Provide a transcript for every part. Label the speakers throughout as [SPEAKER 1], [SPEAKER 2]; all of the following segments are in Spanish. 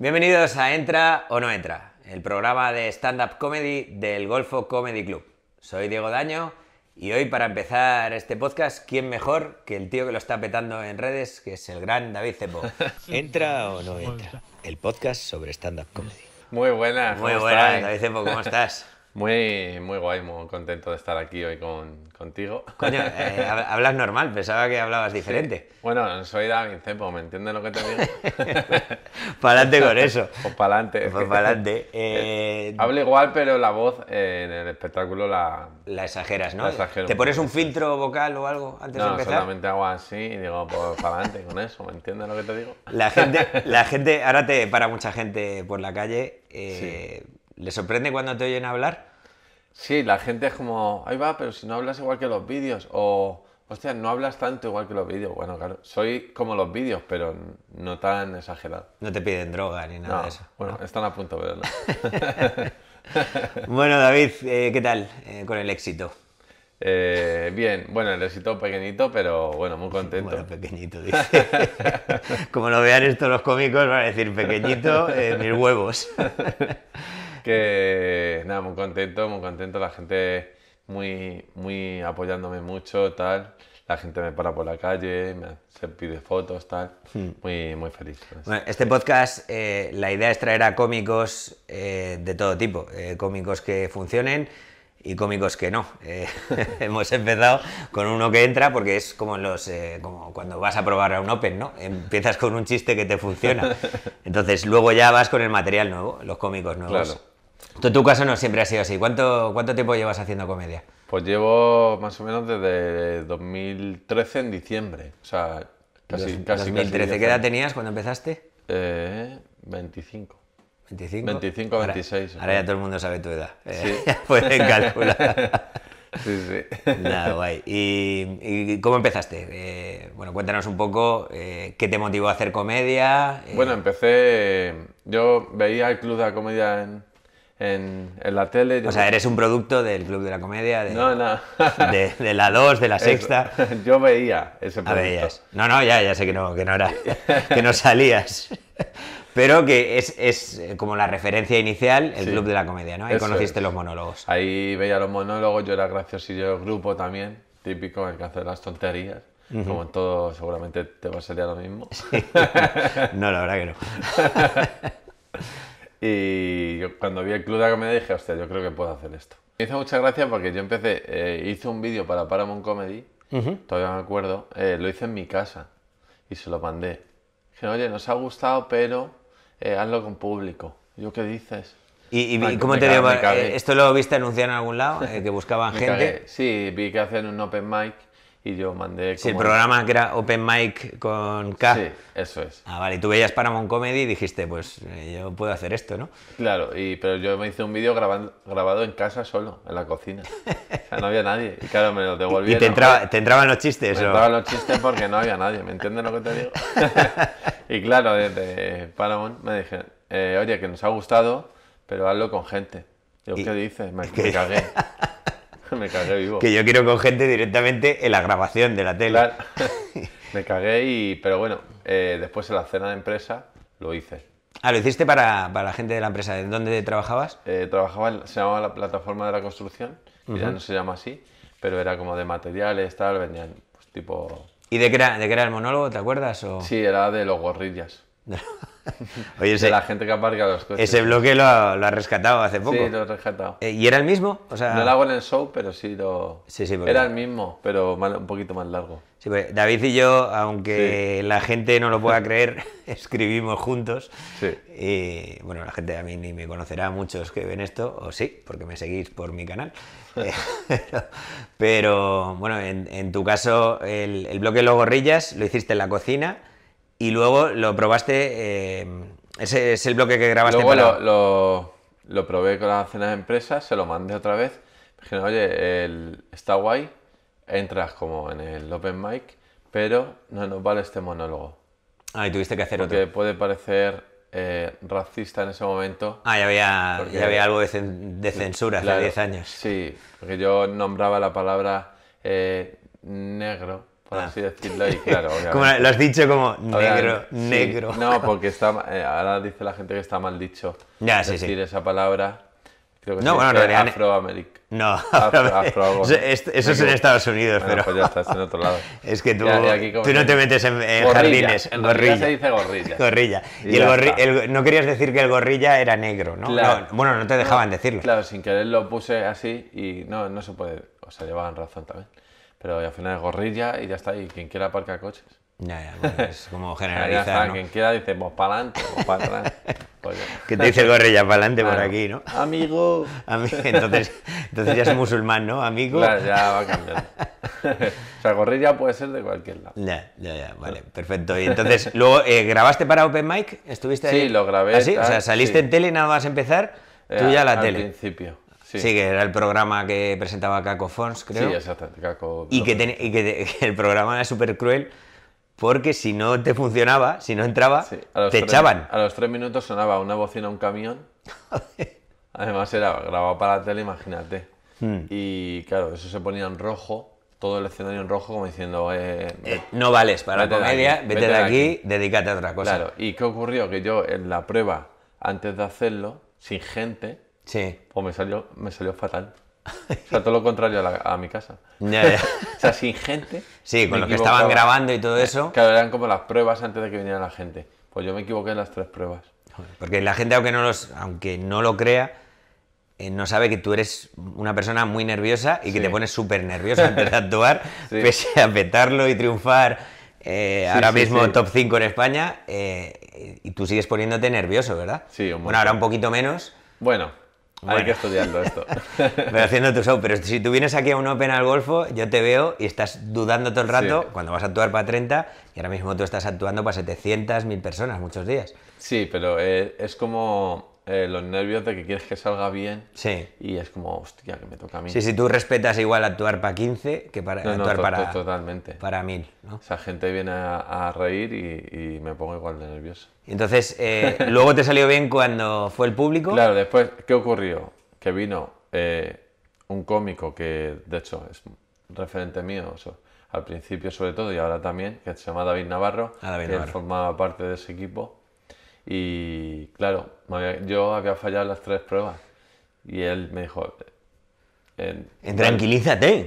[SPEAKER 1] Bienvenidos a Entra o No Entra, el programa de stand-up comedy del Golfo Comedy Club. Soy Diego Daño y hoy para empezar este podcast, ¿quién mejor que el tío que lo está petando en redes, que es el gran David Cepo? ¿Entra o no entra? El podcast sobre stand-up comedy. Muy buena, Muy buena. David Cepo, ¿cómo estás?
[SPEAKER 2] Muy, guay, muy contento de estar aquí hoy con, contigo. Coño, eh, hablas normal,
[SPEAKER 1] pensaba que hablabas diferente.
[SPEAKER 2] Bueno, soy David Cepo, ¿me entiendes lo que te digo?
[SPEAKER 1] pa'lante con eso. Pues pa'lante. Pues pa'lante.
[SPEAKER 2] Eh, Hablo igual, pero la voz en el espectáculo la... La exageras, ¿no? La ¿Te pones un filtro
[SPEAKER 1] vocal o algo antes no, de empezar? No, solamente hago así y digo, pues pa'lante con eso, ¿me entiendes lo que te digo? La gente, la gente ahora te para mucha gente por la calle... Eh, ¿Le sorprende cuando te oyen hablar?
[SPEAKER 2] Sí, la gente es como, ahí va, pero si no hablas igual que los vídeos, o, hostia, no hablas tanto igual que los vídeos. Bueno, claro, soy como los vídeos, pero no tan exagerado. No te piden droga ni nada de eso. Bueno, están a punto, de verlo.
[SPEAKER 1] bueno, David,
[SPEAKER 2] eh, ¿qué tal eh, con el éxito? Eh, bien, bueno, el éxito pequeñito, pero bueno, muy contento.
[SPEAKER 1] Como lo vean estos los cómicos, van a decir pequeñito, mis huevos.
[SPEAKER 2] que nada, muy contento, muy contento, la gente muy, muy apoyándome mucho, tal. La gente me
[SPEAKER 1] para por la calle, me, se pide fotos, tal. Hmm. Muy, muy feliz. este podcast, eh, la idea es traer a cómicos eh, de todo tipo, eh, cómicos que funcionen, y cómicos que no. Eh, hemos empezado con uno que entra porque es como, los, eh, como cuando vas a probar a un Open, ¿no? Empiezas con un chiste que te funciona. Entonces luego ya vas con el material nuevo, los cómicos nuevos. Claro. tu caso no siempre ha sido así. ¿Cuánto, ¿Cuánto tiempo llevas haciendo comedia?
[SPEAKER 2] Pues llevo más o menos desde 2013 en diciembre. O sea, casi... 2013, ¿qué edad tenías cuando
[SPEAKER 1] empezaste?
[SPEAKER 2] Eh, 25. 25. 26. Ahora, ya todo el mundo sabe tu edad. Sí. Eh, pueden calcular. sí, sí.
[SPEAKER 1] Nada, guay. ¿Y, cómo empezaste? Eh, bueno, cuéntanos un poco eh, qué te motivó a hacer comedia. Bueno, empecé.
[SPEAKER 2] Yo veía el Club de la Comedia en, la tele. O sea, eres un
[SPEAKER 1] producto del Club de la Comedia, de, no, no. de, la 2, de la Sexta.
[SPEAKER 2] Yo veía
[SPEAKER 1] ese ah, producto. No, no, ya, ya sé que que no era, que no salías pero que es, es, eh, como la referencia inicial, el club de la comedia, ¿no? Ahí conociste los monólogos.
[SPEAKER 2] Ahí veía los monólogos, yo era y el grupo también, típico, el que hace las tonterías. Como en todo, seguramente te pasaría lo mismo. no, la verdad que no. y yo, cuando vi el club de la comedia dije, hostia, yo creo que puedo hacer esto. Me hizo mucha gracia porque yo empecé, eh, hice un vídeo para Paramount Comedy, todavía me acuerdo, eh, lo hice en mi casa y se lo mandé. Dije, oye, nos ha gustado, pero eh, hazlo con público. Yo, ¿qué dices? ¿Y, cómo te digo? Eh, ¿Esto
[SPEAKER 1] lo viste anunciar en algún lado? Eh, ¿Que buscaban gente? Sí, vi que hacen
[SPEAKER 2] un open mic y yo mandé... Como sí, el programa
[SPEAKER 1] que era Open Mic con K. Sí, eso es. Ah, vale, y tú veías Paramount Comedy y dijiste, pues eh, yo puedo hacer esto, ¿no?
[SPEAKER 2] Claro, y, pero yo me hice un vídeo grabado en casa solo, en la cocina. O sea, no había nadie. Y claro, me lo devolvieron. ¿Y te, entraba, entraban los chistes? Me entraban los chistes porque no había nadie, ¿me entiendes lo que te digo? y claro, desde Paramount me dijeron, eh, oye, que nos ha gustado, pero hazlo con gente. Yo, ¿qué dices? me cagué. Me cagué vivo. Que yo quiero
[SPEAKER 1] con gente directamente en la grabación de la tele. Me
[SPEAKER 2] cagué y. Pero bueno, eh, después en la cena de empresa lo hice.
[SPEAKER 1] Ah, lo hiciste para, para la gente de la empresa. ¿En dónde trabajabas?
[SPEAKER 2] Eh, trabajaba, se llamaba la plataforma de la construcción, que ya no se llama así, pero era como de materiales, tal, vendían, pues, tipo.
[SPEAKER 1] ¿Y de qué era, de qué era el monólogo, te acuerdas? O... Sí,
[SPEAKER 2] era de los gorrillas.
[SPEAKER 1] Oye, ese, la
[SPEAKER 2] gente que aparca los Ese
[SPEAKER 1] bloque lo ha, rescatado hace poco. Sí, lo eh, ¿Y era el mismo? No lo hago
[SPEAKER 2] en el show, pero sí lo. Era el mismo, pero un poquito más largo.
[SPEAKER 1] David y yo, aunque la gente no lo pueda creer, escribimos juntos. Y bueno, la gente a mí ni me conocerá, muchos que ven esto, o sí, porque me seguís por mi canal. Eh, pero, bueno, en, tu caso, el, el bloque gorrillas lo hiciste en la cocina y luego lo probaste, eh, ese es el bloque que grabaste. Luego
[SPEAKER 2] lo, lo, probé con las cenas de empresas, se lo mandé otra vez. Me dijeron, oye, el, está guay, entras como en el open mic, pero no nos vale este monólogo. Ah, y tuviste que hacer porque puede parecer eh, racista en ese momento. Ah, ya había, había algo de, censura hace 10 años. Sí, porque yo nombraba la palabra eh, negro por así ah. decirlo, y claro, Como lo has
[SPEAKER 1] dicho como negro, negro.
[SPEAKER 2] No, porque está, eh, ahora dice la gente que está mal dicho. Ya, sí, decir esa palabra. Creo que no, bueno, en No, afro, eso, es, en Estados Unidos, pero. Pues ya estás en
[SPEAKER 1] otro lado. Es que tú, tú no te metes en, jardines. En gorrilla. se dice gorrilla. Gorrilla. Y, el no querías decir que el gorilla era negro, ¿no? Claro. bueno, no te dejaban decirlo. Claro,
[SPEAKER 2] sin querer lo puse así y no, no se puede. O sea, llevaban razón también. Pero al final es gorrilla y ya está, y quien quiera aparca coches. Ya, ya, es como generalizar, ¿no? Quien quiera dice, vamos para adelante, para
[SPEAKER 1] atrás. Pues ¿Qué te dice el gorrilla para adelante por aquí, no? Amigo. Entonces, entonces ya es musulmán, ¿no? Amigo. Claro, ya va a
[SPEAKER 2] o sea, gorrilla puede ser de
[SPEAKER 1] cualquier lado. Ya, ya, ya, vale, perfecto. Y entonces, luego, eh, ¿grabaste para Open Mic? ¿Estuviste ahí? Sí, lo grabé. ¿Así? ¿Ah, o sea, saliste en tele y nada más empezar, tú eh, ya la tele. Al principio. Sí. que era el programa que presentaba Caco Fons, creo. Sí, exacto. Caco... Y, que, y que, el programa era súper cruel porque si no te funcionaba, si no entraba, te echaban.
[SPEAKER 2] A los tres minutos sonaba una bocina a un camión. Además era grabado para la tele, imagínate. Hmm. Y claro, eso se ponía en rojo todo el escenario en rojo como diciendo... Eh, eh, no vales para la comedia, vete, de aquí, dedícate a otra cosa. Claro, ¿y qué ocurrió? Que yo en la prueba, antes de hacerlo, sin gente, Sí. Pues me salió, me salió fatal. O sea, todo lo contrario a, mi casa. o sea, sin gente. Sí, con lo que estaban grabando y todo eh, eso. Claro, eran como las pruebas antes de que viniera la gente. Pues yo me equivoqué en las tres pruebas.
[SPEAKER 1] Porque la gente, aunque no, los, aunque no lo crea, eh, no sabe que tú eres una persona muy nerviosa y que te pones súper nerviosa antes de actuar, pese a petarlo y triunfar. Eh, ahora mismo top 5 en España y tú sigues poniéndote nervioso, ¿verdad? Sí, un Bueno, ahora un poquito menos.
[SPEAKER 2] Bueno, hay que estudiarlo esto.
[SPEAKER 1] Pero haciendo tu show, pero si tú vienes aquí a un Open al Golfo, yo te veo y estás dudando todo el rato cuando vas a actuar para 30 y ahora mismo tú estás actuando para 700.000 personas muchos días. Sí,
[SPEAKER 2] pero eh, es como eh, los nervios de que quieres que salga bien.
[SPEAKER 1] Sí. Y es como, hostia,
[SPEAKER 2] que me toca a mí. Sí, si tú respetas igual actuar para 15 que para actuar para. Totalmente. Para 1000. Esa gente viene a, reír y, me pongo igual de nervioso. Entonces, eh, luego te salió bien cuando fue el público. Claro, después, ¿qué ocurrió? Que vino eh, un cómico que, de hecho, es referente mío. al principio sobre todo y ahora también, que se llama David Navarro, ah, que formaba parte de ese equipo y claro, yo había fallado las tres pruebas. Y él me dijo...
[SPEAKER 1] Eh, eh, tranquilízate,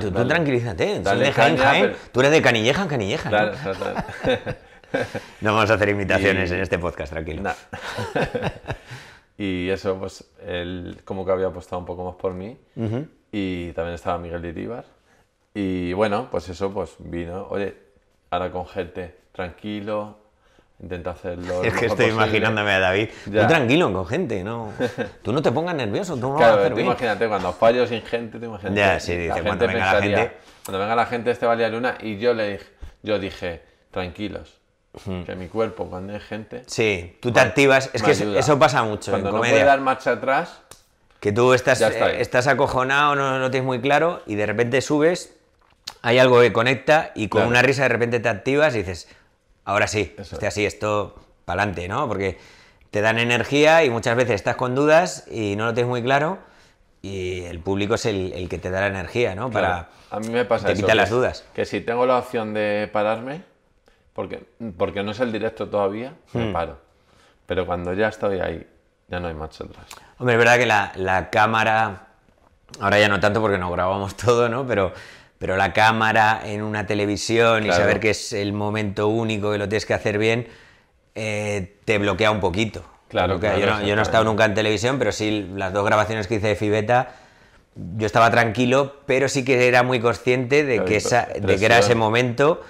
[SPEAKER 1] tú, tranquilízate. Tú eres de Canilleja en Canilleja. ¿no? vamos a hacer imitaciones en este podcast, tranquilo.
[SPEAKER 2] y eso, pues él como que había apostado un poco más por mí. Y también estaba Miguel tibar Y bueno, pues eso, pues vino, oye, ahora con gente tranquilo, Intento hacerlo. Es que estoy imaginándome a David. Ya. tranquilo
[SPEAKER 1] con gente, ¿no? Tú no te pongas nervioso, tú no vas a hacer Imagínate, cuando
[SPEAKER 2] fallo sin gente, te imaginas... Ya, sí, dice, cuando venga la gente. Cuando venga la gente, este valía luna, y yo le dije, yo dije, tranquilos. Que mi cuerpo, cuando hay gente.
[SPEAKER 1] Sí, tú te activas. Es que eso, pasa mucho. Cuando en comedia. no puede dar
[SPEAKER 2] marcha atrás.
[SPEAKER 1] Que tú estás, eh, estás acojonado, no tienes muy claro, y de repente subes, hay algo que conecta, y con una risa de repente te activas y dices, ahora sí, Eso así, esto para adelante, ¿no? Porque te dan energía y muchas veces estás con dudas y no lo tienes muy claro y el público es el, que te da la energía, ¿no? Para
[SPEAKER 2] a mí me te las dudas. Que si tengo la opción de pararme, porque, porque no es el directo todavía, me hmm. paro. Pero cuando ya estoy ahí, ya no hay más atrás.
[SPEAKER 1] Hombre, es verdad que la, cámara, ahora ya no tanto porque no grabamos todo, ¿no? Pero pero la cámara en una televisión y saber que es el momento único que lo tienes que hacer bien, eh, te bloquea un poquito. Claro, yo, no, he estado nunca en televisión, pero sí las dos grabaciones que hice de Fibeta, yo estaba tranquilo, pero sí que era muy consciente de, que, esa, de que era ese momento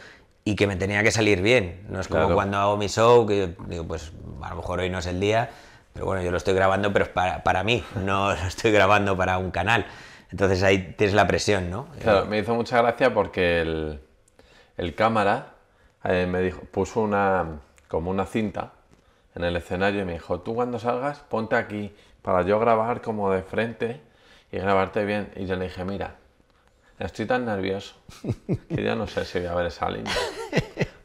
[SPEAKER 1] y que me tenía que salir bien. No es como cuando hago mi show, que digo, pues a lo mejor hoy no es el día, pero bueno, yo lo estoy grabando, pero es para, para mí, no lo estoy grabando para un canal. Entonces ahí tienes la presión, ¿no? Claro,
[SPEAKER 2] me hizo mucha gracia porque el, cámara eh, me dijo, puso una, como una cinta en el escenario y me dijo, tú cuando salgas ponte aquí para yo grabar como de frente y grabarte bien. Y yo le dije, mira, estoy tan nervioso que ya no sé si voy a ver esa línea.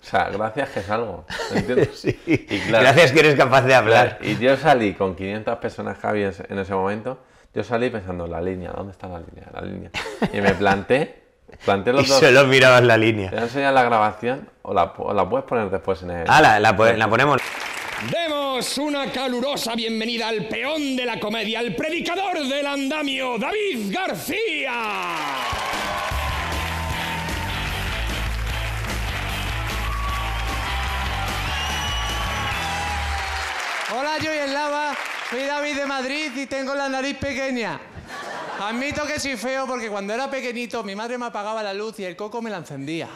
[SPEAKER 2] O sea, gracias que salgo, ¿entiendes? gracias que eres capaz de hablar. Y yo salí con 500 personas Javier en ese momento yo salí pensando, la línea, ¿dónde está la línea? La línea. Y me planté, planté los y se Solo mirabas la línea. Te enseñas la grabación o la, puedes poner después en el. Ah, la, ponemos.
[SPEAKER 1] Demos una calurosa bienvenida al peón de la comedia, al predicador del andamio, David García.
[SPEAKER 3] Hola, yo y el Lava. Soy David de Madrid y tengo la nariz pequeña. Admito que soy feo porque cuando era pequeñito mi madre me apagaba la luz y el coco me la encendía.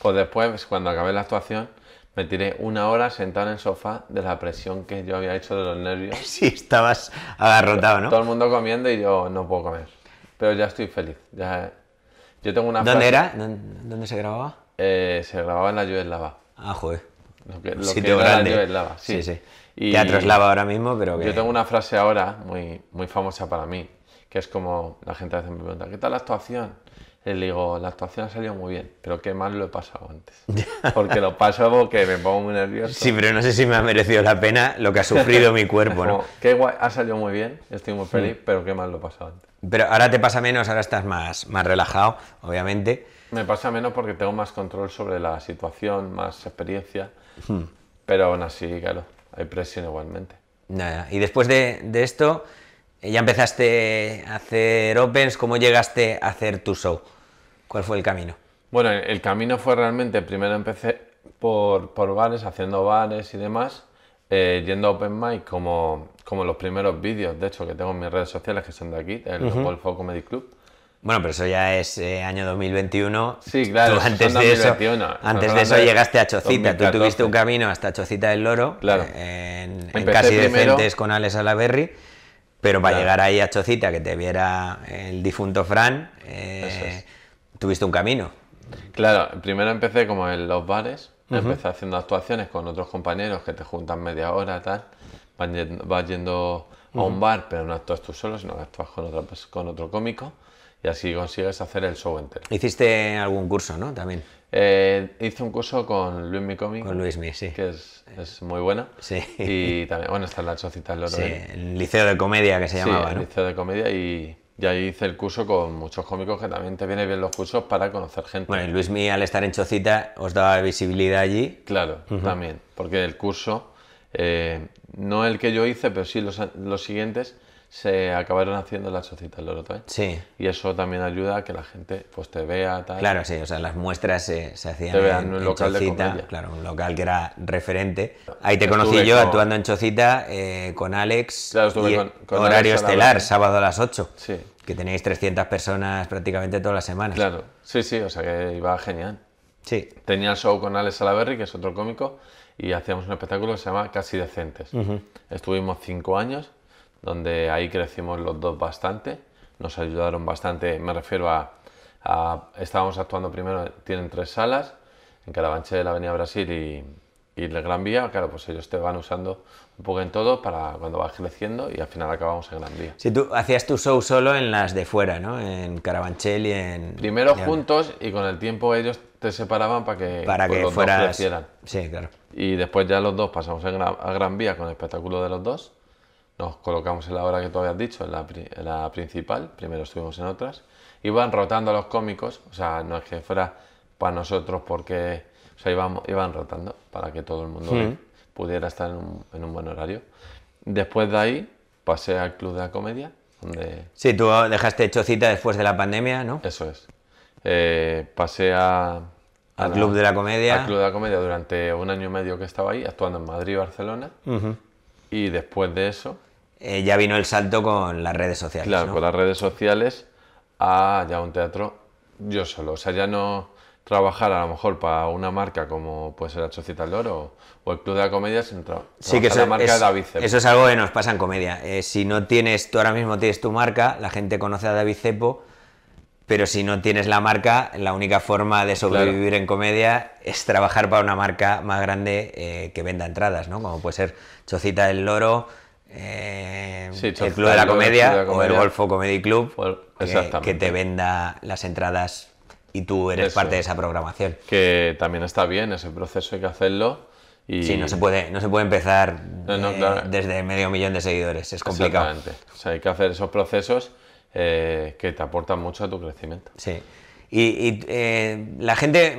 [SPEAKER 2] Pues después, cuando acabé la actuación, me tiré una hora sentado en el sofá de la presión que yo había hecho de los nervios. Sí, estabas agarrotado, ¿no? Todo el mundo comiendo y yo no puedo comer. Pero ya estoy feliz. Ya... Eh. Yo tengo una ¿Dónde era?
[SPEAKER 1] ¿Dónde se grababa?
[SPEAKER 2] Eh, se grababa en la Lava. Ah, joder sitio grande. sí. sí, Y Teatro es Lava ahora mismo, pero Yo tengo una frase ahora muy, muy famosa para mí, que es como la gente a me pregunta, ¿qué tal la actuación? Y le digo, la actuación ha salido muy bien, pero qué mal lo he pasado antes. Porque lo paso porque me pongo muy nervioso.
[SPEAKER 1] Sí, pero no sé si me ha merecido la pena lo que ha sufrido mi cuerpo, ¿no?
[SPEAKER 2] qué guay, ha salido muy bien, estoy muy feliz, mm. pero qué mal lo he pasado
[SPEAKER 1] antes. Pero ahora te pasa menos, ahora estás más, más relajado, obviamente.
[SPEAKER 2] Me pasa menos porque tengo más control sobre la situación, más experiencia
[SPEAKER 1] Hmm. Pero aún así, claro, hay presión igualmente. Nada, y después de, esto, ya empezaste a hacer opens, ¿cómo llegaste a hacer tu show? ¿Cuál fue el camino?
[SPEAKER 2] Bueno, el camino fue realmente, primero empecé por, por bares, haciendo bares y demás, eh, yendo a Open Mic como, como los primeros vídeos, de hecho, que
[SPEAKER 1] tengo en mis redes sociales que son de aquí, del uh Comedy Club. Bueno, pero eso ya es eh, año 2021. Sí, claro. antes de eso, antes de eso llegaste a Chocita. Tú tuviste un camino hasta Chocita del Loro, claro. Eh, en, casi decentes con Alex Alaberry, pero para llegar ahí a Chocita, que te viera el difunto Fran, eh, tuviste un camino. Claro, primero
[SPEAKER 2] empecé como en los bares, empecé haciendo actuaciones con otros compañeros que te juntan media hora, tal, vas yendo, a un bar, pero no actúas tú solo, sino que actúas con otro cómico y así consigues hacer el show entero.
[SPEAKER 1] Hiciste algún curso, ¿no? También.
[SPEAKER 2] Eh, hice un curso con Luis Micomi. Con Luis Mi, sí. Que es, muy buena. Sí. Y también, bueno, está en la Chocita del Sí, ¿eh?
[SPEAKER 1] el Liceo de Comedia que se llamaba, sí, el
[SPEAKER 2] Liceo de Comedia y, ya ahí hice el curso con muchos cómicos que también te vienen bien los cursos para conocer gente. Bueno, y Luis Mi al estar en Chocita os daba visibilidad allí. Claro, también, porque el curso, eh, no el que yo hice, pero sí los, los siguientes, se acabaron haciendo las oro, Lorotoy. ¿eh? Sí. Y eso también ayuda a que la gente pues te vea, tal. Claro, sí, o sea, las
[SPEAKER 1] muestras se, hacían en, un local claro, un local que era referente. Ahí te conocí yo actuando en Chocita eh, con Alex. Claro, estuve con, horario estelar, sábado a las 8. Sí. Que tenéis 300 personas prácticamente todas las semanas. Claro, sí,
[SPEAKER 2] sí, o sea que iba genial. Sí. Tenía el show con Alex Salaberry, que es otro cómico, y hacíamos un espectáculo que se llama Casi Decentes. Estuvimos cinco años donde ahí crecimos los dos bastante, nos ayudaron bastante, me refiero a, estábamos actuando primero, tienen tres salas, en Carabanchel, Avenida Brasil y, y el Gran Vía, claro, pues ellos te van usando un poco en todo para cuando vas creciendo y al final acabamos en Gran
[SPEAKER 1] Vía. Si tú hacías tu show solo en las de fuera, ¿no? En Carabanchel y en... Primero juntos
[SPEAKER 2] y con el tiempo ellos te separaban para que, para pues, que los
[SPEAKER 1] Sí, claro. Y después
[SPEAKER 2] ya los dos pasamos a Gran Vía con el espectáculo de los dos nos colocamos en la hora que tú habías dicho, en la, principal, primero estuvimos en otras, iban rotando los cómicos, o sea, no es que fuera para nosotros porque, o sea, iban, iban rotando para que todo el mundo hmm. pudiera estar en un, buen horario. Después de ahí pasé al Club de la Comedia, Sí, tú dejaste hecho cita después de la pandemia, ¿no? Eso es. Eh, pasé al Club de la Comedia. Al Club de la Comedia durante un año y medio que estaba ahí, actuando en Madrid y Barcelona. Y después de eso, eh, ya vino el salto con las redes sociales. Claro, con las redes sociales a ya un teatro yo solo. O sea, ya no trabajar a lo mejor para una marca como puede ser la Chocita del Loro o el Club de la Comedia, sino sí, que la marca de David Eso es algo
[SPEAKER 1] que nos pasa en comedia. Eh, si no tienes, tú ahora mismo tienes tu marca, la gente conoce a David Cepo, pero si no tienes la marca, la única forma de sobrevivir en comedia es trabajar para una marca más grande eh, que venda entradas, ¿no? Como puede ser Chocita del Loro, eh, el Club de la Comedia, o el Golfo Comedy Club pues, que, te venda las entradas y tú eres parte de esa programación. Que también está bien, ese proceso hay que hacerlo. Y... Sí, no se puede, no se puede empezar desde medio millón de seguidores, es complicado. O sea,
[SPEAKER 2] hay que hacer esos procesos eh, que te aportan mucho a tu crecimiento. Sí.
[SPEAKER 1] Y, eh, la gente,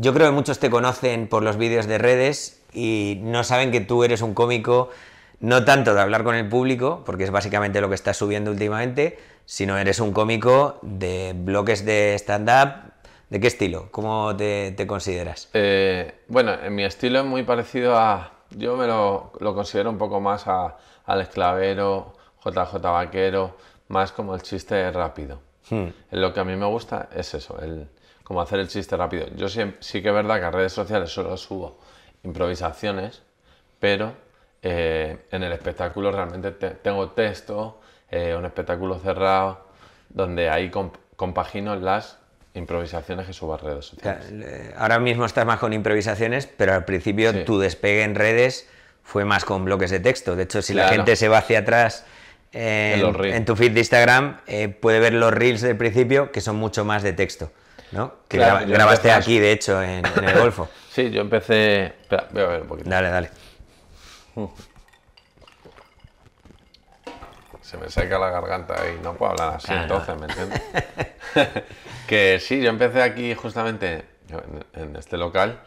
[SPEAKER 1] yo creo que muchos te conocen por los vídeos de redes y no saben que tú eres un cómico no tanto de hablar con el público, porque es básicamente lo que estás subiendo últimamente, sino eres un cómico de bloques de stand-up. ¿De qué estilo? ¿Cómo te, consideras? Eh,
[SPEAKER 2] bueno, bueno, mi estilo es muy parecido a... Yo me lo, considero un poco más al esclavero, JJ Vaquero, más como el chiste rápido. Hmm. Lo que a mí me gusta es eso, el, como hacer el chiste rápido. Yo sí, sí que es verdad que en redes sociales solo subo improvisaciones, pero eh, en el espectáculo realmente tengo texto, eh, un espectáculo cerrado, donde ahí compagino las improvisaciones que subo a redes sociales.
[SPEAKER 1] Ahora mismo estás más con improvisaciones, pero al principio tu despegue en redes fue más con bloques de texto. De hecho, si la gente se va hacia atrás en, tu feed de Instagram, eh, puede ver los reels del principio, que son mucho más de texto. Que grabaste aquí, de hecho, en, el Golfo.
[SPEAKER 2] sí, yo empecé... Espera, voy a ver un poquito. Dale, dale. Se me seca la garganta y no puedo hablar así, ah, entonces, ¿me entiendes? que sí, yo empecé aquí justamente en este local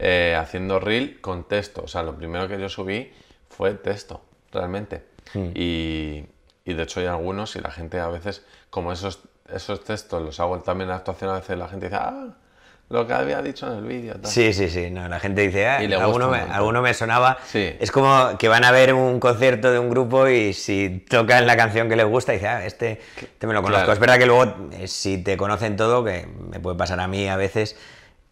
[SPEAKER 2] eh, haciendo reel con texto. O sea, lo primero que yo subí fue texto, realmente. Hmm. Y, de hecho hay algunos y la gente a veces, como esos, esos textos los hago también en actuación, a veces la gente dice, ah, lo que había dicho en el vídeo. Sí,
[SPEAKER 1] sí, sí. No, la gente dice, ah, alguno, me, me, sonaba. Es como que van a ver un concierto de un grupo y si tocan la canción que les gusta, dice, ah, este, este me lo conozco. espera Es verdad que luego, eh, si te conocen todo, que me puede pasar a mí a veces,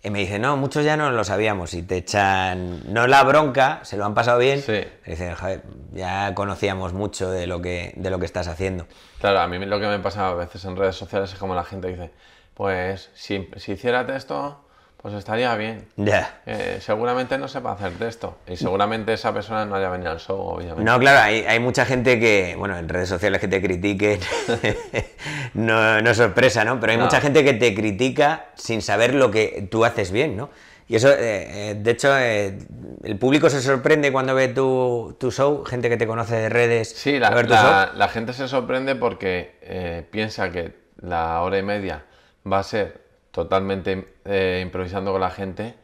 [SPEAKER 1] y eh, me dicen, no, muchos ya no lo sabíamos. Y te echan, no la bronca, se lo han pasado bien. dicen, joder, ya conocíamos mucho de lo, que, de lo que estás haciendo. Claro, a mí lo que me pasa a veces en redes sociales es como la gente dice, pues si,
[SPEAKER 2] si hiciera texto, pues estaría bien. Eh, seguramente no sepa hacer texto y seguramente esa persona no haya venido al show, obviamente. No, claro,
[SPEAKER 1] hay, mucha gente que, bueno, en redes sociales que te critiquen, no, no, sorpresa, ¿no? Pero hay mucha gente que te critica sin saber lo que tú haces bien, ¿no? Y eso, eh, eh, de hecho, el público se sorprende cuando ve tu, tu, show, gente que te conoce de redes. Sí, la,
[SPEAKER 2] la gente se sorprende porque piensa que la hora y media va a ser totalmente eh, improvisando con la gente,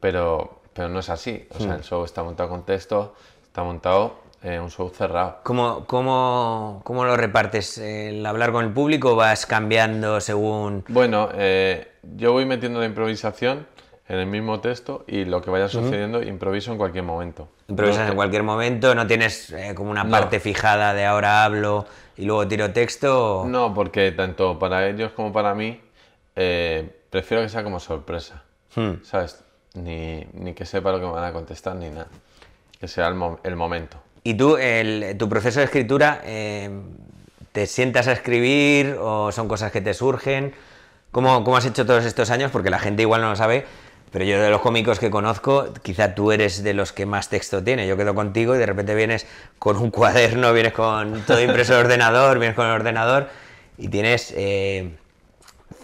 [SPEAKER 2] pero, pero no es así. O sea, hmm. el show está montado con texto, está montado en eh, un show cerrado.
[SPEAKER 1] ¿Cómo, cómo, cómo lo repartes? ¿El hablar con el público vas cambiando según...? Bueno, eh, yo
[SPEAKER 2] voy metiendo la improvisación en el mismo texto y lo que vaya sucediendo improviso en cualquier momento.
[SPEAKER 1] Improvisas en cualquier momento, no tienes como una parte fijada de ahora hablo y luego tiro texto. No, porque tanto para ellos como para mí eh, prefiero
[SPEAKER 2] que sea como sorpresa. Hmm. ¿Sabes? Ni, que sepa lo que me van a contestar ni nada.
[SPEAKER 1] Que sea el, momento. ¿Y tú, tu proceso de escritura, em, te sientas a escribir o son cosas que te surgen? ¿Cómo, ¿Cómo has hecho todos estos años? Porque la gente igual no lo sabe. Pero yo de los cómicos que conozco, quizá tú eres de los que más texto tiene. Yo quedo contigo y de repente vienes con un cuaderno, vienes con todo impreso en ordenador, vienes con el ordenador y tienes eh,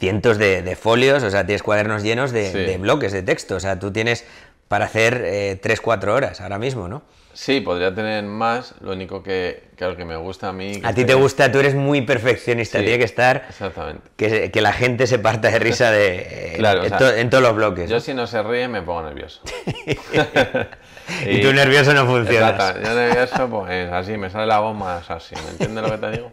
[SPEAKER 1] cientos de, folios, o sea, tienes cuadernos llenos de, bloques de texto, o sea, tú tienes para hacer eh, 3-4 horas ahora mismo, ¿no?
[SPEAKER 2] Sí, podría tener más, lo único que, que me gusta a mí... A ti te gusta, tú
[SPEAKER 1] eres muy perfeccionista, tiene que estar... Que, la gente se parta de risa de, en, todos los bloques. Yo
[SPEAKER 2] si no se ríe me pongo nervioso. y, tú nervioso no funciona. yo nervioso pues así, me sale la bomba así, ¿me entiendes lo que te digo?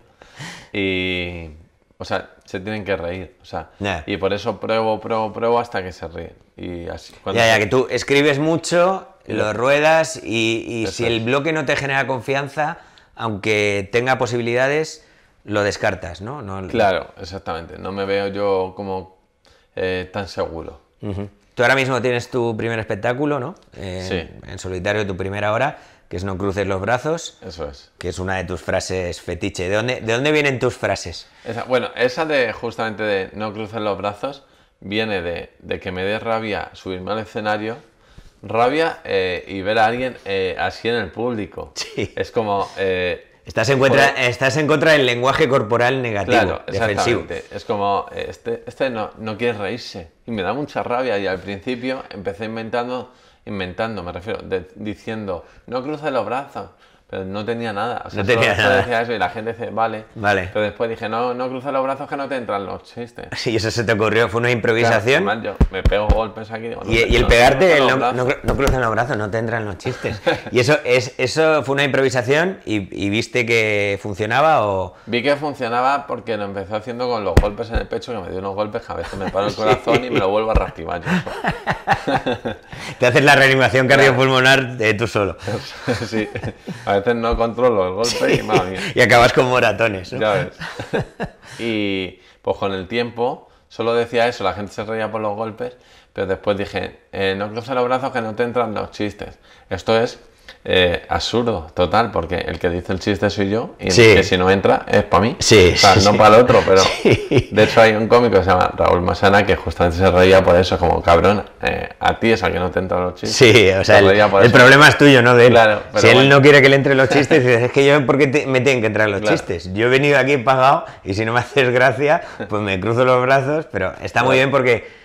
[SPEAKER 2] Y... O sea, se tienen que reír. O sea, y por eso pruebo, pruebo, pruebo hasta que se ríen.
[SPEAKER 1] Y así. Ya, ya, que tú escribes mucho, lo ruedas y, si el bloque no te genera confianza, aunque tenga posibilidades, lo descartas, ¿no? claro, exactamente. No me veo yo como eh, tan seguro. Tú ahora mismo tienes tu primer espectáculo, ¿no? sí. En solitario, tu primera hora que es no cruces los brazos. Eso es. Que es una de tus frases fetiche. ¿De dónde, de dónde vienen tus frases?
[SPEAKER 2] bueno, esa de justamente de no cruces los brazos viene de, que me dé rabia subirme al escenario, rabia eh, y ver a alguien eh, así en el público. Sí. Es como... Eh, estás en, contra, estás
[SPEAKER 1] del lenguaje corporal negativo, defensivo.
[SPEAKER 2] Es como, este, este no, no quiere reírse. Y me da mucha rabia. Y al principio empecé inventando inventando, me refiero, diciendo, no cruza los brazos, no tenía nada. O sea, no tenía nada. y la gente dice, vale. Vale. Pero después dije, no, no cruza los brazos que no te entran los chistes.
[SPEAKER 1] Sí, eso se te ocurrió, fue una improvisación.
[SPEAKER 2] me pego golpes aquí. y, el pegarte, no,
[SPEAKER 1] no, cruzan los brazos, no te entran los chistes. y eso, eso fue una improvisación y, viste que funcionaba o... Vi que
[SPEAKER 2] funcionaba porque lo empezó haciendo con los golpes en el pecho, que me dio unos golpes que a veces me paro el corazón y me lo
[SPEAKER 1] vuelvo a reactivar. te haces la reanimación cardiopulmonar de eh, tú solo. sí no controlo el golpe y acabas con moratones,
[SPEAKER 2] Y pues con el tiempo solo decía eso, la gente se reía por los golpes, pero después dije, eh, no cruces los brazos que no te entran los chistes. Esto es eh, absurdo, total, porque el que dice el chiste soy yo y el que si no entra es para mí. o sea, no para el otro, pero. De hecho, hay un cómico que se llama Raúl Masana que justamente se reía por eso, como cabrón, eh, a ti es al que no te entran los chistes. Sí, o sea, el, problema es tuyo,
[SPEAKER 1] no de él. si él no quiere que le entren los chistes, dices, es que yo, ¿por me tienen que entrar los chistes? Yo he venido aquí pagado y si no me haces gracia, pues me cruzo los brazos, pero está muy bien porque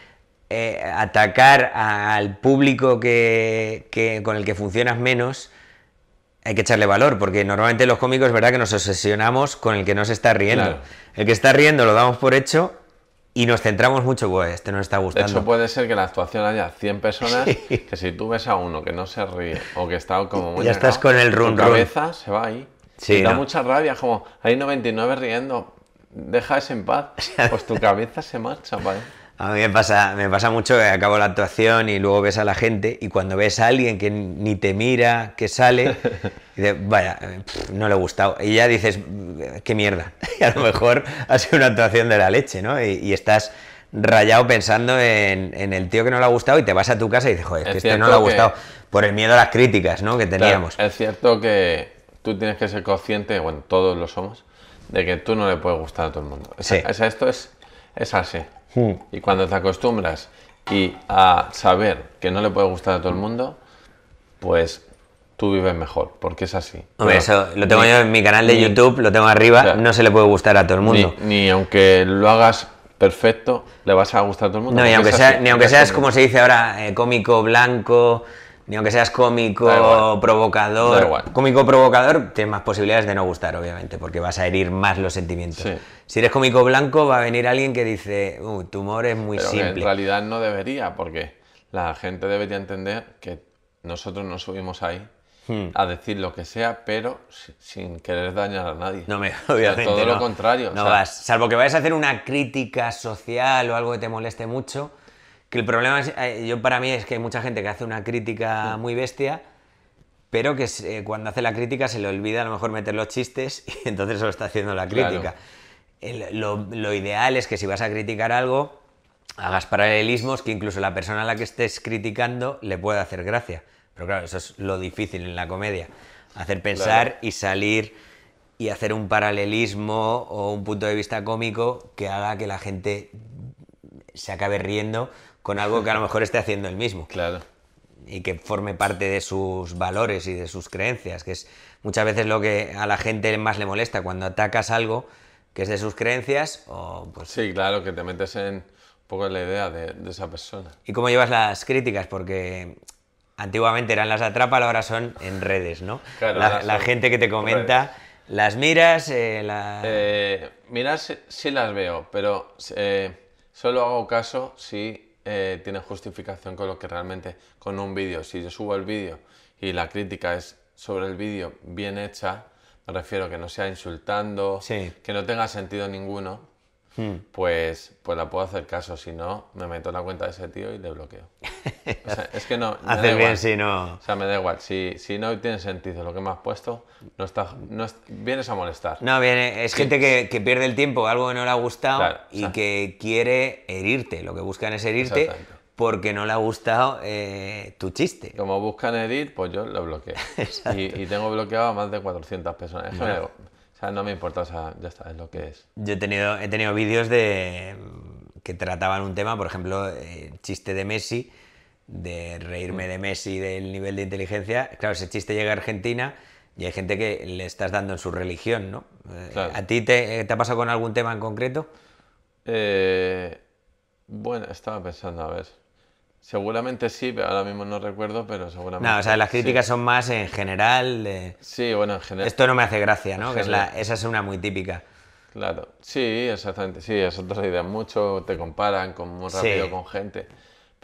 [SPEAKER 1] eh, atacar al público que, con el que funcionas menos, hay que echarle valor, porque normalmente los cómicos es verdad que nos obsesionamos con el que no se está riendo. El que está riendo lo damos por hecho y nos centramos mucho, pues este no está gustando. eso
[SPEAKER 2] puede ser que la actuación haya 100 personas que si tú ves a uno que no se ríe o que está
[SPEAKER 1] como muy. Ya estás con el run, run. cabeza
[SPEAKER 2] se va ahí. Sí, da mucha rabia, como hay 99 riendo, deja en paz. Pues tu cabeza se marcha, ¿vale?
[SPEAKER 1] A mí me pasa, me mucho que acabo la actuación y luego ves a la gente y cuando ves a alguien que ni te mira, que sale, dices, vaya, no le ha gustado. Y ya dices, qué mierda. Y a lo mejor ha sido una actuación de la leche, ¿no? Y, estás rayado pensando en, el tío que no le ha gustado y te vas a tu casa y dices, joder, que este no le ha gustado. Por el miedo a las críticas, ¿no? Que teníamos.
[SPEAKER 2] es cierto que tú tienes que ser consciente, bueno, todos lo somos, de que tú no le puedes gustar a todo el mundo. sí. esto es, es así. Hmm. Y cuando te acostumbras y a saber que no le puede gustar a todo el mundo, pues tú vives mejor, porque es así. Hombre, eso lo tengo yo en mi canal de YouTube, lo tengo arriba, no se le
[SPEAKER 1] puede gustar a todo el mundo.
[SPEAKER 2] Ni, aunque lo hagas perfecto, le vas a gustar a todo el mundo. No, ni aunque seas, como
[SPEAKER 1] se dice ahora, eh, cómico, blanco, ni aunque seas cómico, provocador, cómico, provocador, tienes más posibilidades de no gustar, obviamente, porque vas a herir más los sentimientos. Si eres cómico blanco, va a venir alguien que dice, uh, tu humor es muy simple. en realidad
[SPEAKER 2] no debería, porque la gente debería entender que nosotros nos subimos ahí hmm. a decir lo que sea, pero sin querer dañar a nadie. No, me, obviamente. todo lo contrario. No vas,
[SPEAKER 1] salvo que vayas a hacer una crítica social o algo que te moleste mucho, el problema es, eh, yo para mí es que hay mucha gente que hace una crítica muy bestia, pero que cuando hace la crítica se le olvida a lo mejor meter los chistes y entonces solo está haciendo la crítica. lo, ideal es que si vas a criticar algo, hagas paralelismos que incluso la persona a la que estés criticando le pueda hacer gracia. Pero claro, eso es lo difícil en la comedia. Hacer pensar y salir y hacer un paralelismo o un punto de vista cómico que haga que la gente se acabe riendo con algo que a lo mejor esté haciendo él mismo. Claro. Y que forme parte de sus valores y de sus creencias, que es muchas veces lo que a la gente más le molesta cuando atacas algo que es de sus creencias o pues... Sí, claro, que te metes en un poco en la idea de, esa persona. ¿Y cómo llevas las críticas? Porque antiguamente eran las atrapa, ahora son en redes, ¿no? la, gente que te comenta, ¿las miras? Eh, las
[SPEAKER 2] eh, miras sí las veo, pero eh, solo hago caso si eh, tiene justificación con lo que realmente con un vídeo. Si yo subo el vídeo y la crítica es sobre el vídeo bien hecha, me refiero que no sea insultando, que no tenga sentido ninguno, Hmm. pues, pues la puedo hacer caso. Si no, me meto en la cuenta de ese tío y le bloqueo. O es que no. Hace bien si no. O sea, me da igual. Si, si no tiene sentido lo que me has puesto, no estás, no vienes a molestar. No, viene, es gente
[SPEAKER 1] que, pierde el tiempo, algo que no le ha gustado y que quiere herirte. Lo que buscan es herirte porque no le ha gustado eh, tu chiste. Como buscan herir, pues yo lo bloqueo.
[SPEAKER 2] y, tengo bloqueado a más de 400 personas no me importa, ya está, es
[SPEAKER 1] lo que es. Yo he tenido, he tenido vídeos de que trataban un tema, por ejemplo, el eh, chiste de Messi, de reírme mm. de Messi, del nivel de inteligencia. Claro, ese chiste llega a Argentina y hay gente que le estás dando en su religión, ¿no? Eh, ¿A ti te, te, ha pasado con algún tema en concreto?
[SPEAKER 2] Eh, bueno,
[SPEAKER 1] estaba pensando,
[SPEAKER 2] a ver. Seguramente sí, pero ahora mismo no recuerdo, pero seguramente. No, o sea, las críticas son
[SPEAKER 1] más en general. De... Sí, bueno, en general. Esto no me hace gracia, ¿no? es la, esa es una muy típica.
[SPEAKER 2] Claro, sí, exactamente, sí, es otra ideas mucho, te comparan con, muy rápido con gente.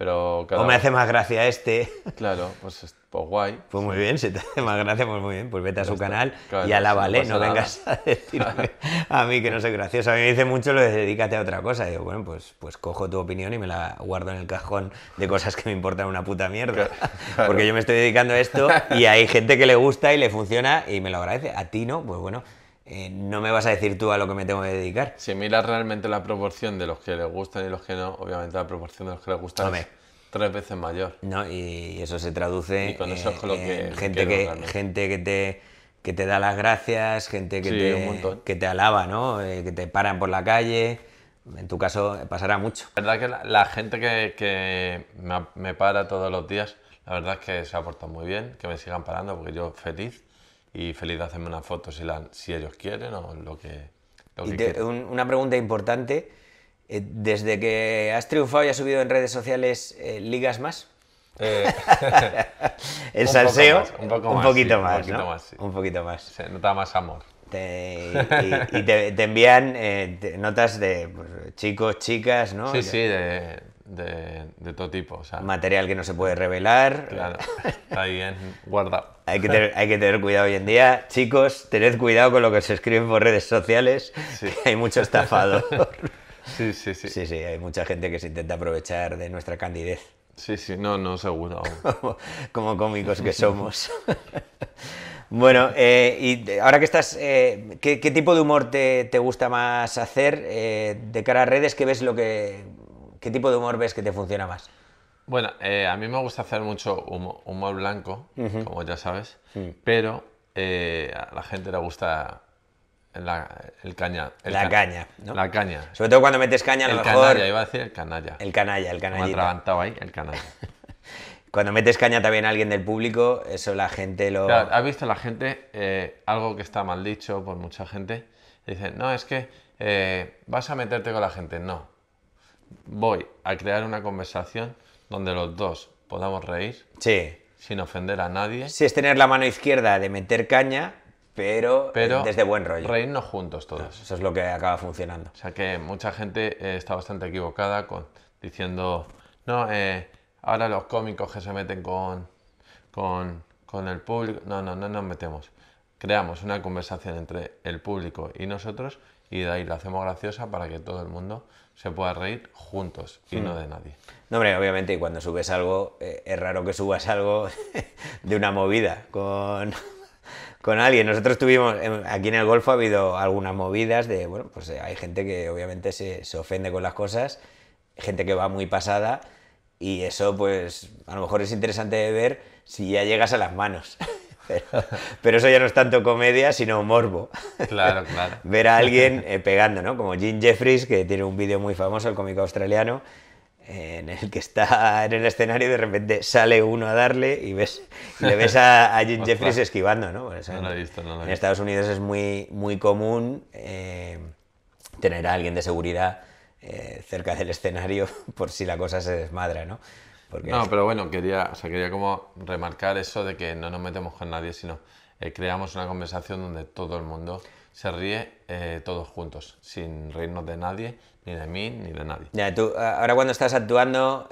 [SPEAKER 1] Pero O me hace más
[SPEAKER 2] gracia este. Claro, pues, pues guay.
[SPEAKER 1] Pues muy bien, si te hace más gracia, pues muy bien, pues vete a su canal y y la no, no vengas a decirme a mí que no soy gracioso. A mí me dice mucho lo de dedícate a otra cosa. digo, bueno, pues, pues cojo tu opinión y me la guardo en el cajón de cosas que me importan una puta mierda. Porque yo me estoy dedicando a esto y hay gente que le gusta y le funciona y me lo agradece. A ti no, pues bueno eh, no me vas a decir tú a lo que me tengo que dedicar. Si miras realmente la proporción de los que les gustan y los que no, obviamente la proporción de los que les gustan es tres veces mayor. No, y eso se traduce en gente, que, gente que te que te da las gracias, gente que, te, que te alaba, ¿no? Eh, que te paran por la calle. En tu caso pasará mucho. La verdad que la, gente
[SPEAKER 2] que, me, me, para todos los días, la verdad es que se ha portado muy bien, que me sigan parando porque yo feliz y feliz de hacerme una foto si, ellos quieren o lo que,
[SPEAKER 1] una pregunta importante. Eh, desde que has triunfado y has subido en redes sociales, eh, ¿ligas más? el salseo, un, poquito más, un poquito más. Se nota más amor. y, te, envían eh, notas de pues, chicos, chicas, ¿no? Sí, sí, de, todo tipo. Material que no se puede revelar. Claro, está bien guardado. Hay que, tener, cuidado hoy en día. Chicos, tened cuidado con lo que se escribe por redes sociales, hay mucho estafador. Sí, sí, sí. Sí, sí, hay mucha gente que se intenta aprovechar de nuestra candidez. Sí, sí, no, no, seguro. como, como cómicos que somos. bueno, eh, y ahora que estás, eh, ¿qué, tipo de humor te, gusta más hacer eh, de cara a redes? ¿Qué ves lo que, qué tipo de humor ves que te funciona más?
[SPEAKER 2] Bueno, eh, a mí me gusta hacer mucho humor blanco, como ya sabes, mm. pero eh, a la gente le gusta el caña.
[SPEAKER 1] la caña, La caña. Sobre todo cuando metes caña, a lo el canalla, iba a decir el canalla. El canalla, el canalla. Me atragantado ahí, el canalla. cuando metes caña también a alguien del público, eso la gente lo... Claro,
[SPEAKER 2] ha visto la gente eh, algo que está mal dicho por mucha gente. Dicen, no, es que vas a meterte con la gente. No. Voy a crear una conversación donde los dos podamos reír. Sí. Sin ofender a nadie. Si es tener la mano izquierda de meter caña, pero, eh, pero desde buen rollo. Reírnos juntos todos. Eso es lo que acaba funcionando. O sea que mucha gente eh, está bastante equivocada con diciendo, no, eh, ahora los cómicos que se meten con, con, con el público. No, no, no nos metemos. Creamos una conversación entre el público y nosotros
[SPEAKER 1] y de ahí la hacemos graciosa para que todo el mundo se pueda reír juntos y no hmm. de nadie. No, hombre, obviamente, y cuando subes algo, eh, es raro que subas algo de una movida con, alguien. Nosotros tuvimos, aquí en el Golfo ha habido algunas movidas de, bueno, pues eh, hay gente que obviamente se, se ofende con las cosas, gente que va muy pasada, y eso, pues, a lo mejor es interesante de ver si ya llegas a las manos. Pero, eso ya no es tanto comedia, sino morbo. Claro, claro. Ver a alguien eh, pegando, ¿no? Como Jim Jeffries, que tiene un vídeo muy famoso, el cómico australiano, en el que está en el escenario y de repente sale uno a darle y ves le ves a, Jim Jeffries esquivando, ¿no? Pues, no lo he visto, no En Estados Unidos es muy, muy común eh, tener a alguien de seguridad eh, cerca del escenario por si la cosa se desmadra, ¿no? No, pero bueno, quería, quería como remarcar eso de que no nos metemos con
[SPEAKER 2] nadie, sino eh, creamos una conversación donde todo el mundo se ríe eh, todos juntos, sin reírnos de nadie, ni de mí, ni de nadie.
[SPEAKER 1] Ya, tú ahora cuando estás actuando,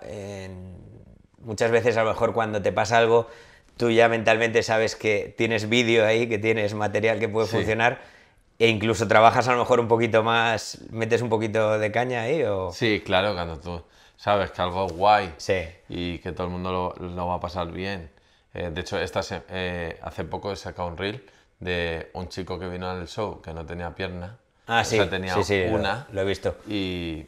[SPEAKER 1] muchas veces a lo mejor cuando te pasa algo, tú ya mentalmente sabes que tienes vídeo ahí, que tienes material que puede funcionar. E incluso trabajas a lo mejor un poquito más, metes un poquito de caña ahí o... Sí, claro, cuando tú ¿sabes? Que algo
[SPEAKER 2] guay y que todo el mundo lo, va a pasar bien. Eh, de hecho, esta eh, hace poco he sacado un reel de un chico que vino al show que no tenía pierna. Ah, sí. tenía una. Lo, he visto. Y,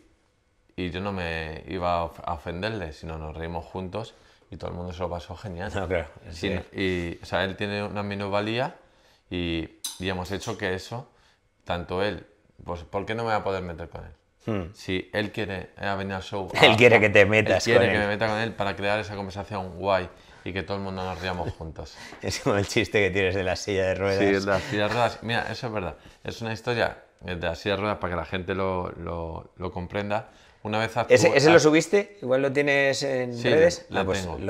[SPEAKER 2] yo no me iba a ofenderle, sino nos reímos juntos y todo el mundo se lo pasó genial. claro. Sí. Y, o sea, él tiene una minusvalía y, y hemos hecho que eso, tanto él, pues, ¿por qué no me voy a poder meter con él? Hmm. Si él quiere eh, a venir al show. Él quiere que te metas él quiere con que me meta con él para crear esa conversación guay y que todo el mundo nos riamos juntos.
[SPEAKER 1] es como el chiste que tienes de la silla de ruedas. Sí, de la
[SPEAKER 2] silla de ruedas. Mira, eso es verdad. Es una historia de la silla de ruedas para que la gente lo, lo, comprenda. Una vez ¿Ese, lo
[SPEAKER 1] subiste? ¿Igual lo tienes en redes? La ah, pues tengo.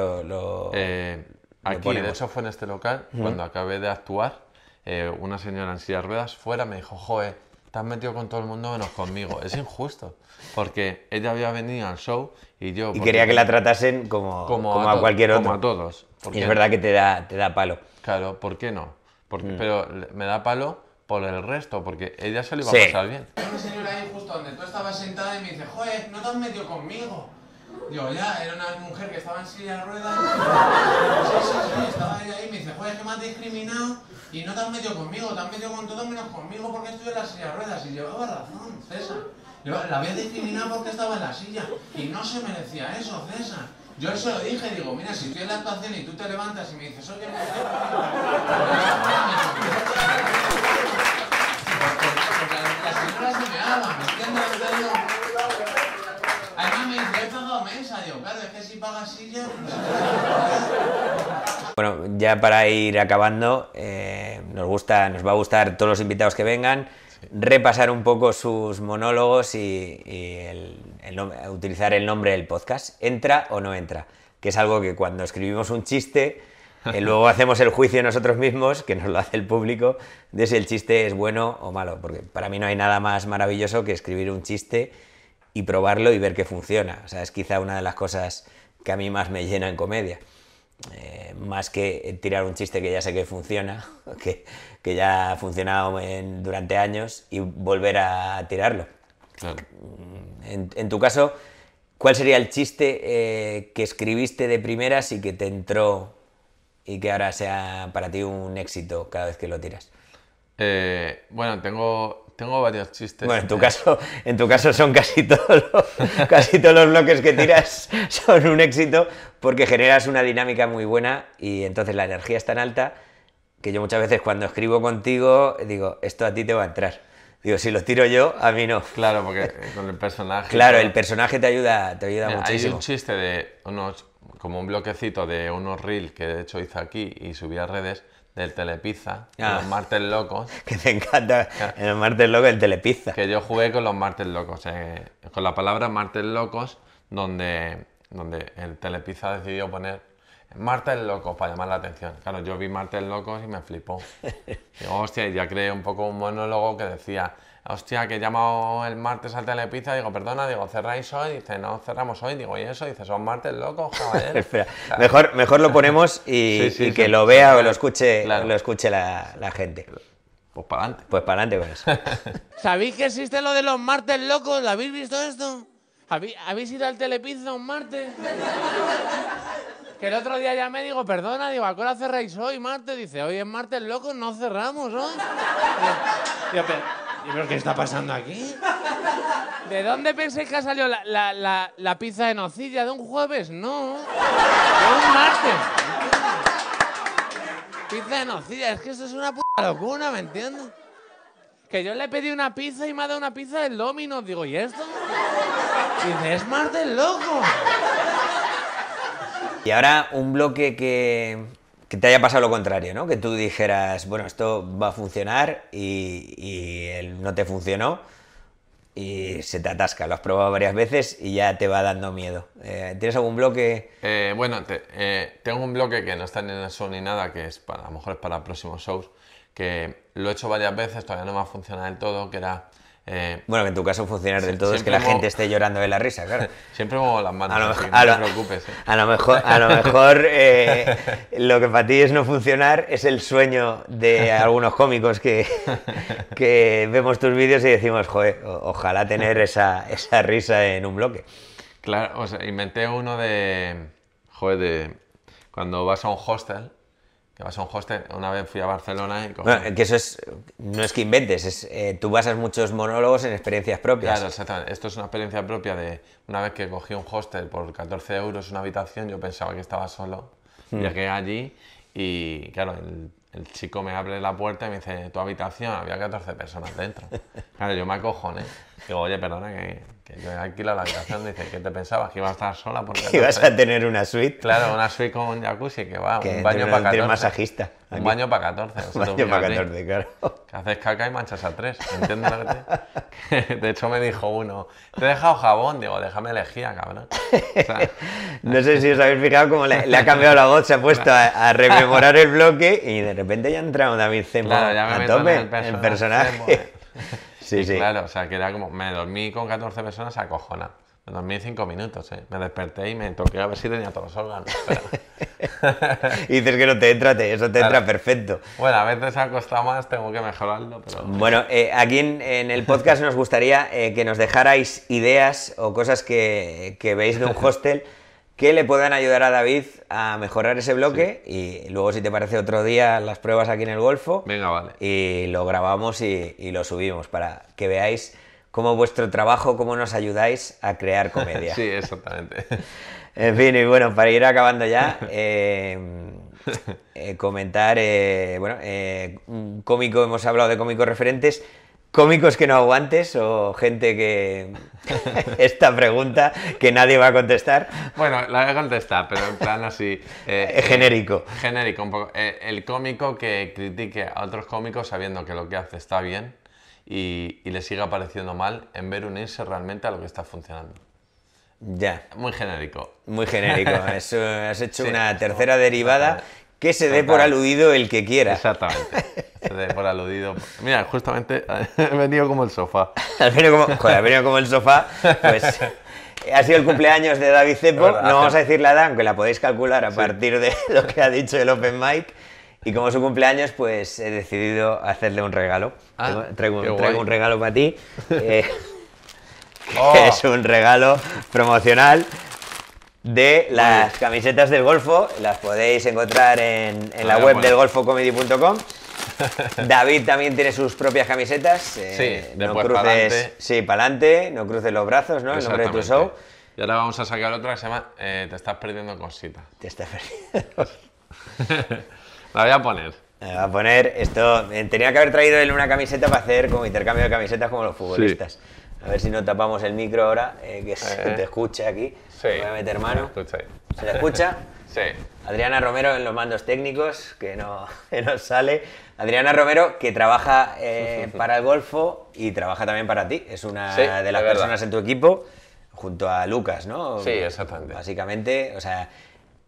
[SPEAKER 2] Eh, lo, aquí, de eso fue en este local, cuando acabé de actuar, eh, una señora en silla de ruedas fuera me dijo, joe, te has metido con todo el mundo menos conmigo. Es injusto, porque ella había venido al show y yo... Y quería que la tratasen como, como, a, cualquier otro. Como a todos. Y es verdad que te da, te da palo. Claro, ¿por qué no? Porque, mm. Pero me da palo por el resto, porque ella se lo iba a pasar bien.
[SPEAKER 3] Hay una señora ahí justo donde tú estabas sentada y me dice, joder, no te has metido conmigo. Digo, ya, era una mujer que estaba en silla
[SPEAKER 2] de ruedas. Sí, sí, sí, estaba
[SPEAKER 3] ella ahí. Me dice, joder, es que me has discriminado y no te has metido conmigo, te has metido con todo menos conmigo porque estoy en la silla de ruedas. Y llevaba razón, César.
[SPEAKER 1] La había discriminado
[SPEAKER 3] porque estaba en la silla y no se merecía eso, César. Yo eso lo dije, digo, mira, si estoy en la actuación y tú te levantas y me dices, oye, porque las señoras se me hablan, ¿me entiendes?
[SPEAKER 1] Pues, bueno, ya para ir acabando, eh, nos, gusta, nos va a gustar todos los invitados que vengan, repasar un poco sus monólogos y, utilizar el nombre del podcast, entra o no entra, que es algo que cuando escribimos un chiste, y eh, luego hacemos el juicio nosotros mismos, que nos lo hace el público, de si el chiste es bueno o malo, porque para mí no hay nada más maravilloso que escribir un chiste y probarlo y ver que funciona. O sea, es quizá una de las cosas que a mí más me llena en comedia. Eh, más que tirar un chiste que ya sé que funciona, que, que ya ha funcionado durante años y volver a tirarlo. Mm, en, tu caso, ¿cuál sería el chiste eh, que escribiste de primeras y que te entró y que ahora sea para ti un éxito cada vez que lo tiras?
[SPEAKER 2] Eh,
[SPEAKER 1] bueno, tengo tengo varios chistes. Bueno, en tu eh. caso, en tu caso son casi todos, los, casi todos los bloques que tiras son un éxito porque generas una dinámica muy buena y entonces la energía es tan alta que yo muchas veces cuando escribo contigo digo, esto a ti te va a entrar. Digo, si lo tiro yo, a mí no. Claro, porque con el personaje. claro, el personaje te ayuda, te ayuda muchísimo. Hay un
[SPEAKER 2] chiste de unos, como un bloquecito de unos reels que de hecho hice aquí y subí a redes, del Telepizza, ah. los martes locos.
[SPEAKER 1] Que te encanta en el martes Locos el Telepizza.
[SPEAKER 2] Que yo jugué con los martes locos, eh, con la palabra martes locos, donde, donde el Telepizza decidió poner martes locos para llamar la atención. Claro, yo vi martes locos y me flipó. hostia, y ya creé un poco un monólogo que decía, hostia, que he llamado el martes al Telepizza, digo, perdona, digo, cerráis hoy, dice, no cerramos hoy, digo, y eso, dice, son martes locos, joder.
[SPEAKER 1] mejor, mejor lo ponemos y, que lo vea o lo escuche, lo escuche la, gente. Pues para adelante. Pues para adelante con eso.
[SPEAKER 3] ¿Sabéis que existe lo de los martes locos? la habéis visto esto? ¿Habéis, ¿habéis ido al Telepizza un martes? Que el otro día ya me digo, perdona, digo, ¿a qué hora cerráis hoy, Marte Dice, hoy es martes, loco, no cerramos ¿no? ¿y pero, ¿qué está pasando aquí? ¿De dónde pensáis que ha salido la, pizza de nocilla? ¿De un jueves? No. De un martes. Pizza de nocilla, es que eso es una puta locura, ¿me entiendes? que yo le pedí una pizza y me ha dado
[SPEAKER 1] una pizza del lóminos. Digo, ¿y esto? dice,
[SPEAKER 3] es martes, loco.
[SPEAKER 1] Y ahora un bloque que, te haya pasado lo contrario, ¿no? Que tú dijeras, bueno, esto va a funcionar y, no te funcionó y se te atasca. Lo has probado varias veces y ya te va dando miedo. Eh, ¿Tienes algún bloque?
[SPEAKER 2] Eh, bueno, eh, tengo un bloque que no está ni en el show ni nada, que es para, a lo mejor es para próximos shows, que lo he hecho varias veces, todavía no me ha funcionado del todo, que era eh,
[SPEAKER 1] bueno, que en tu caso funcionar del todo es que la gente esté llorando de la risa, claro. Siempre como las manos, no te preocupes. Eh. A lo mejor, a lo, mejor eh, lo que para ti es no funcionar es el sueño de algunos cómicos que, que vemos tus vídeos y decimos, joder, ojalá tener esa, esa risa en un bloque.
[SPEAKER 2] Claro, o sea, inventé uno de, joder, de cuando vas a un hostel te vas a un hostel, una
[SPEAKER 1] vez fui a Barcelona y... Bueno, que eso es, no es que inventes, es, eh, tú basas muchos monólogos en experiencias propias. Claro,
[SPEAKER 2] exactamente. Esto es una experiencia propia de una vez que cogí un hostel por 14 euros una habitación, yo pensaba que estaba solo. Mm. Llegué allí y, claro, el, chico me abre la puerta y me dice, tu habitación, había 14 personas dentro. claro, yo me acojoné. ¿eh? Digo, oye, perdona, que, que yo aquí la habitación. Dice, ¿qué te pensabas? ¿Que ibas a estar sola? Porque Que ibas a tener una suite. Claro, una suite con un jacuzzi, que va, un baño para 14. Un baño para 14. Un Baño para 14, claro. Que haces caca y manchas a tres. ¿Entiendes lo que te- De hecho, me dijo uno, te he dejado jabón. Digo, déjame elegir, cabrón. O sea,
[SPEAKER 1] No sé si os habéis fijado cómo le, ha cambiado la voz, se ha puesto a, rememorar el bloque y de repente ya ha entrado David Zemo ya me a en el personaje. Pues. Sí, sí. Claro, o
[SPEAKER 2] sea, que era como, me dormí con 14 personas a cojona. Me dormí 5 minutos, ¿eh? Me desperté y me toqué a ver si tenía todos los órganos.
[SPEAKER 1] y dices que no te entra, eso te entra perfecto.
[SPEAKER 2] Bueno, a veces ha costado más, tengo que mejorarlo,
[SPEAKER 1] pero... Bueno, eh, aquí en, el podcast nos gustaría eh, que nos dejarais ideas o cosas que, que veis de un hostel que le puedan ayudar a David a mejorar ese bloque y luego si te parece otro día las pruebas aquí en el Golfo. Venga, vale. Y lo grabamos y, lo subimos para que veáis cómo vuestro trabajo, cómo nos ayudáis a crear comedia. sí, exactamente. en fin, y bueno, para ir acabando ya, eh, eh, comentar, eh, bueno, un cómico, hemos hablado de cómicos referentes cómicos que no aguantes o gente que... Esta pregunta que nadie va a contestar. Bueno,
[SPEAKER 2] la voy a contestar, pero en plan así... Eh, genérico. Eh, genérico, un poco. Eh, el cómico que critique a otros cómicos sabiendo que lo que hace está bien y, y le siga pareciendo mal en ver unirse realmente a lo que está funcionando. Ya. Muy genérico. Muy genérico.
[SPEAKER 1] Es, has hecho una tercera derivada que se dé por aludido el que quiera. Exactamente. Se dé por aludido.
[SPEAKER 2] Mira, justamente he venido como el
[SPEAKER 1] sofá. venido como, joder, venido como el sofá, pues... Eh, ha sido el cumpleaños de David Cepo, no vamos a decir la edad, aunque la podéis calcular a partir de lo que ha dicho el Open Mic. Y como es su cumpleaños, pues he decidido hacerle un regalo. Ah, traigo, traigo un regalo para ti. Eh, que es un regalo promocional de las camisetas del Golfo. Las podéis encontrar en, la ah, web del golfocomedy.com. David también tiene sus propias camisetas. Eh, sí, eh, no pues cruces, Sí, no cruces los brazos, ¿no? El nombre de tu show. Y
[SPEAKER 2] ahora vamos a sacar otra que se llama eh,
[SPEAKER 1] Te estás perdiendo cositas. Te estás perdiendo. la voy a poner. Me va a poner esto. Eh, tenía que haber traído él una camiseta para hacer como intercambio de camisetas como los futbolistas. A ver si no tapamos el micro ahora, que se te escucha aquí. Sí. voy a meter mano. Se la escucha. sí. Adriana Romero en los mandos técnicos, que no, que sale. Adriana Romero, que trabaja eh, para el Golfo y trabaja también para ti. Es una de las personas en tu equipo, junto a Lucas, ¿no? Sí, exactamente. Básicamente, o sea,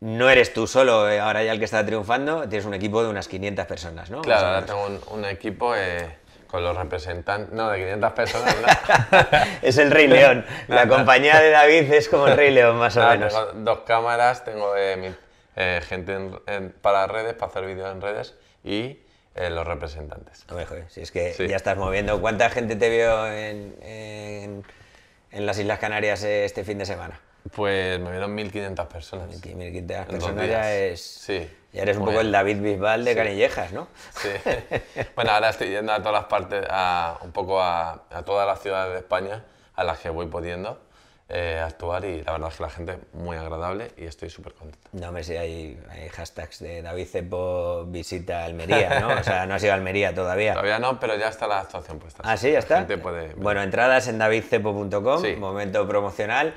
[SPEAKER 1] no eres tú solo eh, ahora ya el que está triunfando, tienes un equipo de unas 500 personas, ¿no? Claro, tengo
[SPEAKER 2] un, equipo... Eh con los representantes, no, de 500 personas. No.
[SPEAKER 1] es el Rey León. la compañía de David es como el Rey León, más o ah, menos. Tengo
[SPEAKER 2] dos cámaras, tengo eh, eh, gente para redes, para hacer vídeos en redes y eh, los representantes.
[SPEAKER 1] si es que ya estás moviendo. ¿Cuánta gente te vio en, las Islas Canarias este fin de semana? Pues me vieron 1.500 personas. 1.500 personas ya es... Sí. Y eres un poco el David Bisbal de Canillejas, ¿no?
[SPEAKER 2] Sí. Bueno, ahora estoy yendo a todas las partes, a, un poco a, todas las ciudades de España a las que voy pudiendo eh, actuar y la verdad es que la gente es muy agradable
[SPEAKER 1] y estoy súper contento. No, me si hay, hashtags de David Cepo visita Almería, ¿no? O sea, no ha sido Almería todavía. Todavía no, pero ya
[SPEAKER 2] está la actuación puesta.
[SPEAKER 1] Ah, sí, ya está. Puede... Bueno, entradas en davidcepo.com, momento promocional,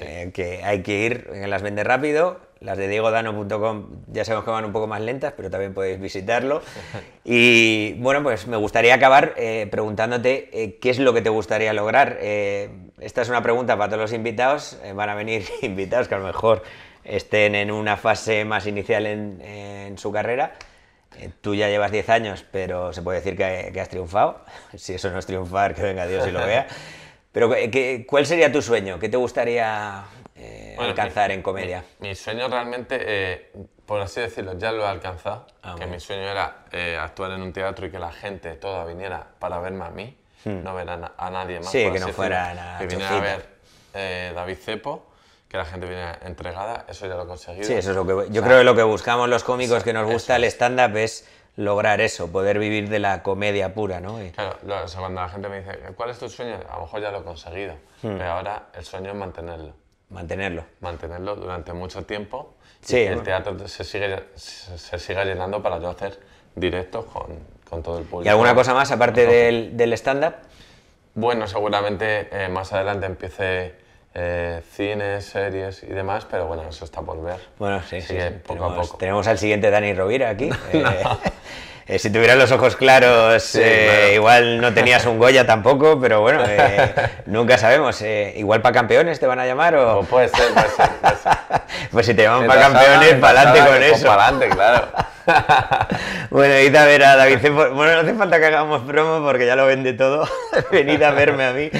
[SPEAKER 1] eh, que hay que ir, que las vende rápido las de diegodano.com ya sabemos que van un poco más lentas, pero también podéis visitarlo. Y bueno, pues me gustaría acabar eh, preguntándote eh, qué es lo que te gustaría lograr. Eh, esta es una pregunta para todos los invitados. van a venir invitados que a lo mejor estén en una fase más inicial en, su carrera. Tú ya llevas 10 años, pero se puede decir que, que, has triunfado. Si eso no es triunfar, que venga Dios y lo vea. Pero ¿cuál sería tu sueño? ¿Qué te gustaría eh, alcanzar en comedia?
[SPEAKER 2] Mi, sueño realmente, eh, por así decirlo, ya lo he alcanzado. Ah, que mi sueño era eh, actuar en un teatro y que la gente toda viniera para verme a mí, hmm. no ver a, nadie más. Sí, que no fuera nada. Que viniera a ver David Cepo que la gente viniera entregada, eso ya lo he conseguido. Sí, eso es lo que yo creo que lo
[SPEAKER 1] que buscamos los cómicos que nos gusta el stand up es lograr eso, poder vivir de la comedia pura, ¿no? Claro, cuando la gente
[SPEAKER 2] me dice, "¿Cuál es tu sueño?" A lo mejor ya lo he conseguido hmm. pero ahora el sueño es mantenerlo. Mantenerlo. Mantenerlo durante mucho tiempo. Sí. el teatro se sigue, se siga llenando para yo hacer directos con, con, todo el público. ¿Y alguna cosa más aparte del, del stand-up? Bueno, seguramente eh, más adelante empiece eh, cines, series y demás, pero bueno, eso está por ver.
[SPEAKER 1] Bueno, sí, sí, sí, poco tenemos, a poco. Tenemos al siguiente Dani Rovira aquí. Eh, eh, si tuvieras los ojos claros, eh, igual no tenías un Goya tampoco, pero bueno, eh, nunca sabemos. igual para campeones te van a llamar o. Pues puede ser, pues si te llaman para campeones, para adelante con eso. Para adelante, claro. bueno, David Bueno, no hace falta que hagamos promo porque ya lo vende todo. Venid a verme a mí.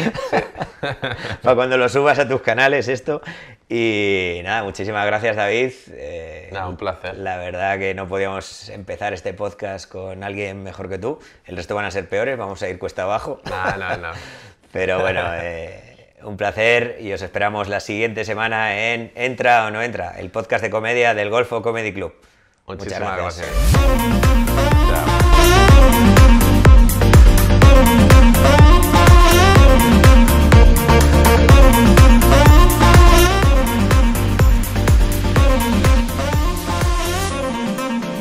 [SPEAKER 1] Para cuando lo subas a tus canales esto. Y nada, muchísimas gracias David. Eh, un placer. La verdad que no podíamos empezar este podcast con alguien mejor que tú. El resto van a ser peores, vamos a ir cuesta abajo. No, no, no. Pero bueno, eh, un placer y os esperamos la siguiente semana en Entra o no entra, el podcast de comedia del Golfo Comedy Club. 我听出来了。